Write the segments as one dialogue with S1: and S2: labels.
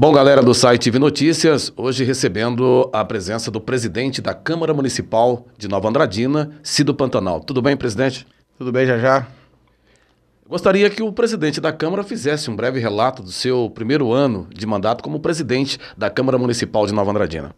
S1: Bom, galera do site TV Notícias, hoje recebendo a presença do presidente da Câmara Municipal de Nova Andradina, Cido Pantanal. Tudo bem, presidente? Tudo bem, já já. Gostaria que o presidente da Câmara fizesse um breve relato do seu primeiro ano de mandato como presidente da Câmara Municipal de Nova Andradina.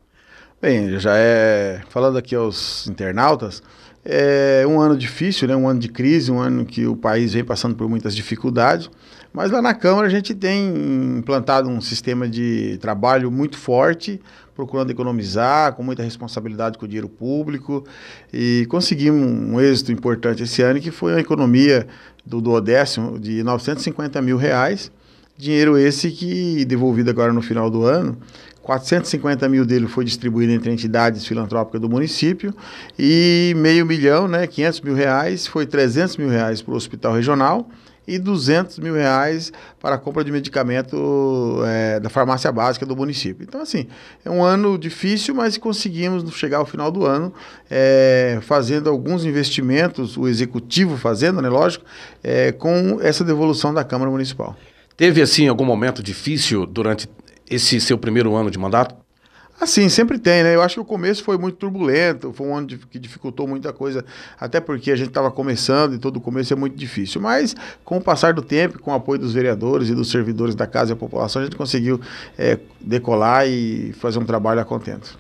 S2: Bem, já é. Falando aqui aos internautas, é um ano difícil, né? um ano de crise, um ano que o país vem passando por muitas dificuldades, mas lá na Câmara a gente tem implantado um sistema de trabalho muito forte, procurando economizar, com muita responsabilidade com o dinheiro público, e conseguimos um êxito importante esse ano, que foi a economia do, do Odécio de 950 mil reais, Dinheiro esse que, devolvido agora no final do ano, 450 mil dele foi distribuído entre entidades filantrópicas do município e meio milhão, né, 500 mil reais, foi 300 mil reais para o hospital regional e 200 mil reais para a compra de medicamento é, da farmácia básica do município. Então, assim, é um ano difícil, mas conseguimos chegar ao final do ano é, fazendo alguns investimentos, o executivo fazendo, né, lógico, é, com essa devolução da Câmara Municipal.
S1: Teve, assim, algum momento difícil durante esse seu primeiro ano de mandato?
S2: Assim, sempre tem, né? Eu acho que o começo foi muito turbulento, foi um ano que dificultou muita coisa, até porque a gente estava começando e todo começo é muito difícil. Mas, com o passar do tempo, com o apoio dos vereadores e dos servidores da casa e da população, a gente conseguiu é, decolar e fazer um trabalho a contento.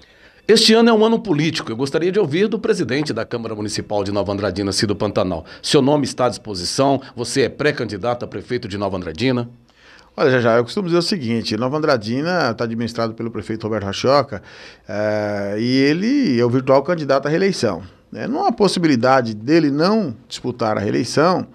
S1: Este ano é um ano político. Eu gostaria de ouvir do presidente da Câmara Municipal de Nova Andradina, Cido Pantanal. Seu nome está à disposição, você é pré-candidato a prefeito de Nova Andradina. Olha, já já, eu costumo dizer o seguinte: Nova
S2: Andradina está administrado pelo prefeito Roberto Rachoca é, eh, e ele é o virtual candidato à reeleição. Né? Não há possibilidade dele não disputar a reeleição.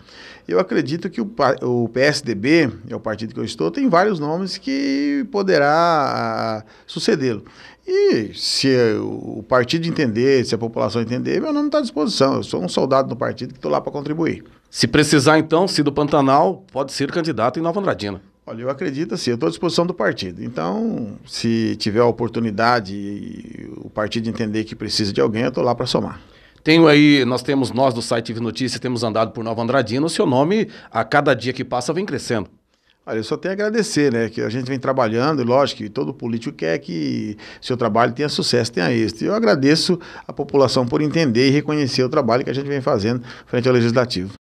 S2: Eu acredito que o, o PSDB, é o partido que eu estou, tem vários nomes que poderá ah, sucedê-lo. E se o partido entender, se a população entender, meu nome está à disposição. Eu sou um soldado do partido que estou lá para contribuir.
S1: Se precisar, então, do Pantanal pode ser candidato em Nova Andradina. Olha, eu acredito assim,
S2: eu estou à disposição do partido. Então, se tiver a oportunidade e o partido entender que precisa de alguém, eu estou lá para somar.
S1: Tenho aí, nós temos, nós do site TV Notícias, temos andado por Nova Andradina, o seu nome, a cada dia que passa, vem crescendo. Olha, eu só tenho a agradecer, né? Que a gente vem trabalhando, e
S2: lógico que todo político quer que seu trabalho tenha sucesso, tenha êxito. E eu agradeço a população por entender e reconhecer o trabalho que a gente vem fazendo frente ao Legislativo.